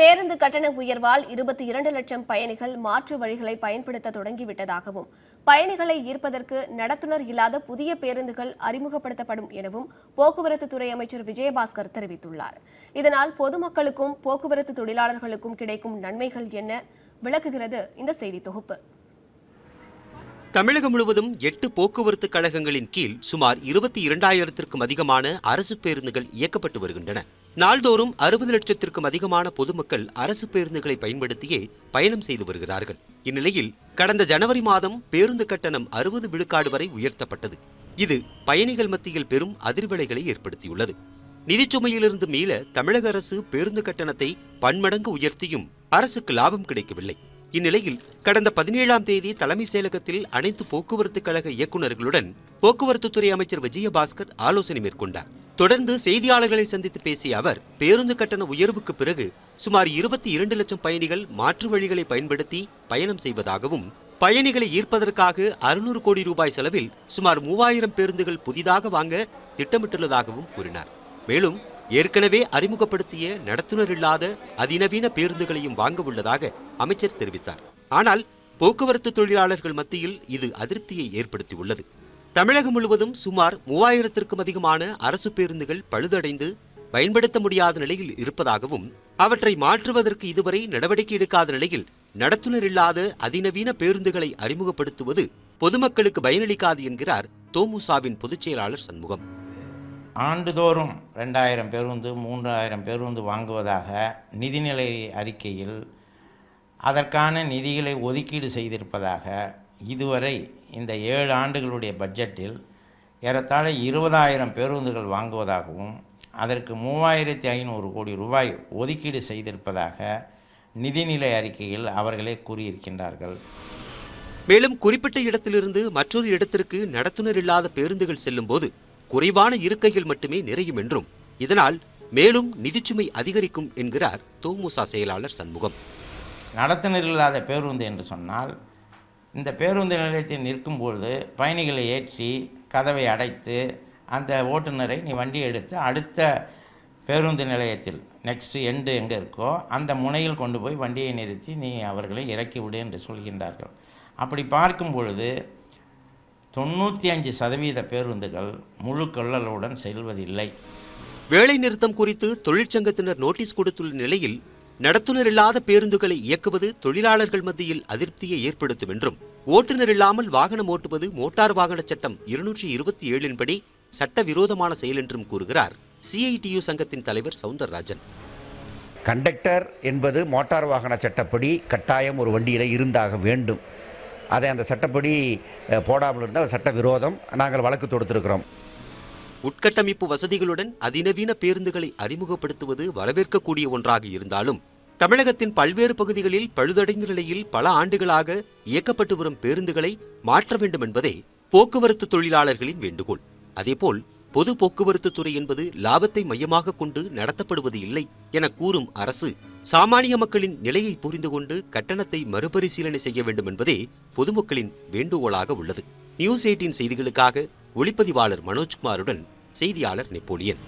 பேருந்து கட்டண உயர்வால் இருபத்தி இரண்டு லட்சம் பயணிகள் மாற்று வழிகளை பயன்படுத்த தொடங்கிவிட்டதாகவும் பயணிகளை ஈர்ப்பதற்கு நடத்துனர் இல்லாத புதிய பேருந்துகள் அறிமுகப்படுத்தப்படும் எனவும் போக்குவரத்து துறை அமைச்சர் விஜயபாஸ்கர் தெரிவித்துள்ளார் இதனால் பொதுமக்களுக்கும் போக்குவரத்து தொழிலாளர்களுக்கும் கிடைக்கும் நன்மைகள் என்ன விளக்குகிறது இந்த செய்தி தொகுப்பு தமிழகம் முழுவதும் எட்டு போக்குவரத்து கழகங்களின் கீழ் சுமார் இருபத்தி இரண்டாயிரத்திற்கும் அதிகமான அரசு பேருந்துகள் இயக்கப்பட்டு வருகின்றன நாள்தோறும் அறுபது லட்சத்திற்கும் அதிகமான பொதுமக்கள் அரசு பேருந்துகளை பயன்படுத்தியே பயணம் செய்து வருகிறார்கள் இந்நிலையில் கடந்த ஜனவரி மாதம் பேருந்து கட்டணம் அறுபது விழுக்காடு வரை உயர்த்தப்பட்டது இது பயணிகள் மத்தியில் பெரும் அதிர்வலைகளை ஏற்படுத்தியுள்ளது நிதிச்சுமையிலிருந்து மீள தமிழக அரசு பேருந்து கட்டணத்தை பன்மடங்கு உயர்த்தியும் அரசுக்கு லாபம் கிடைக்கவில்லை இந்நிலையில் கடந்த பதினேழாம் தேதி தலைமை செயலகத்தில் அனைத்து போக்குவரத்து கழக இயக்குநர்களுடன் போக்குவரத்துத்துறை அமைச்சர் விஜயபாஸ்கர் ஆலோசனை மேற்கொண்டார் தொடர்ந்து செய்தியாளர்களை சந்தித்து பேசிய அவர் பேருந்து கட்டண உயர்வுக்கு பிறகு சுமார் இருபத்தி இரண்டு லட்சம் பயணிகள் மாற்று வழிகளை பயன்படுத்தி பயணம் செய்வதாகவும் பயணிகளை ஈர்ப்பதற்காக அறுநூறு கோடி ரூபாய் செலவில் சுமார் மூவாயிரம் பேருந்துகள் புதிதாக வாங்க திட்டமிட்டுள்ளதாகவும் கூறினார் மேலும் ஏற்கனவே அறிமுகப்படுத்திய நடத்துனர் இல்லாத அதிநவீன பேருந்துகளையும் வாங்க உள்ளதாக அமைச்சர் தெரிவித்தார் ஆனால் போக்குவரத்து தொழிலாளர்கள் மத்தியில் இது அதிருப்தியை ஏற்படுத்தியுள்ளது தமிழகம் முழுவதும் சுமார் மூவாயிரத்திற்கும் அதிகமான அரசு பேருந்துகள் பழுதடைந்து பயன்படுத்த முடியாத நிலையில் இருப்பதாகவும் அவற்றை மாற்றுவதற்கு இதுவரை நடவடிக்கை எடுக்காத நிலையில் நடத்துனர் இல்லாத அதிநவீன பேருந்துகளை அறிமுகப்படுத்துவது பொதுமக்களுக்கு பயனளிக்காது என்கிறார் தோமுசாவின் பொதுச் செயலாளர் சண்முகம் ஆண்டுதோறும் ரெண்டாயிரம் பேருந்து மூன்றாயிரம் பேருந்து வாங்குவதாக நிதிநிலை அறிக்கையில் அதற்கான நிதிகளை ஒதுக்கீடு செய்திருப்பதாக இதுவரை இந்த ஏழு ஆண்டுகளுடைய பட்ஜெட்டில் ஏறத்தாழ இருபதாயிரம் பேருந்துகள் வாங்குவதாகவும் அதற்கு மூவாயிரத்தி ஐநூறு கோடி ரூபாய் ஒதுக்கீடு செய்திருப்பதாக நிதிநிலை அறிக்கையில் அவர்களே கூறியிருக்கின்றார்கள் மேலும் குறிப்பிட்ட இடத்திலிருந்து மற்றொரு இடத்திற்கு நடத்துனர் இல்லாத பேருந்துகள் செல்லும்போது குறைவான இருக்கைகள் மட்டுமே நிறையும் என்றும் இதனால் மேலும் நிதிச்சுமை அதிகரிக்கும் என்கிறார் தோமுச செயலாளர் சண்முகம் நடத்துனர் இல்லாத பேருந்து என்று சொன்னால் இந்த பேருந்து நிலையத்தில் நிற்கும்பொழுது பயணிகளை ஏற்றி கதவை அடைத்து அந்த ஓட்டுநரை நீ வண்டி எடுத்து அடுத்த பேருந்து நிலையத்தில் நெக்ஸ்ட்டு எண்டு எங்கே இருக்கோ அந்த முனையில் கொண்டு போய் வண்டியை நிறுத்தி நீ அவர்களை இறக்கிவிடு என்று சொல்கின்றார்கள் அப்படி பார்க்கும் பொழுது தொண்ணூற்றி அஞ்சு சதவீத பேருந்துகள் முழு கொள்ளலவுடன் செல்வதில்லை வேலைநிறுத்தம் குறித்து தொழிற்சங்கத்தினர் நோட்டீஸ் கொடுத்துள்ள நிலையில் நடத்துனர் இல்லாத பேருந்துகளை இயக்குவது தொழிலாளர்கள் மத்தியில் அதிருப்தியை ஏற்படுத்தும் என்றும் ஓட்டுநர் இல்லாமல் வாகனம் ஓட்டுவது மோட்டார் வாகன சட்டம் இருநூற்றி இருபத்தி ஏழின்படி சட்டவிரோதமான செயல் என்றும் கூறுகிறார் சிஐடியு சங்கத்தின் தலைவர் சவுந்தரராஜன் கண்டக்டர் என்பது மோட்டார் வாகன சட்டப்படி கட்டாயம் ஒரு வண்டியில் இருந்தாக வேண்டும் அதை அந்த சட்டப்படி போடாமல் இருந்தால் சட்ட விரோதம் நாங்கள் வழக்கு தொடுத்திருக்கிறோம் உட்கட்டமைப்பு வசதிகளுடன் அதிநவீன பேருந்துகளை அறிமுகப்படுத்துவது வரவேற்கக்கூடிய ஒன்றாக இருந்தாலும் தமிழகத்தின் பல்வேறு பகுதிகளில் பழுதடைந்த நிலையில் பல ஆண்டுகளாக இயக்கப்பட்டு வரும் பேருந்துகளை மாற்ற வேண்டும் என்பதே போக்குவரத்து தொழிலாளர்களின் வேண்டுகோள் அதேபோல் பொது போக்குவரத்து துறை என்பது லாபத்தை மையமாக கொண்டு நடத்தப்படுவது இல்லை என கூறும் அரசு சாமானிய மக்களின் நிலையை புரிந்து கொண்டு கட்டணத்தை மறுபரிசீலனை செய்ய வேண்டும் என்பதே பொதுமக்களின் வேண்டுகோளாக உள்ளது நியூஸ் எயிட்டின் செய்திகளுக்காக ஒளிப்பதிவாளர் மனோஜ்குமாருடன் செய்தியாளர் நெப்போலியன்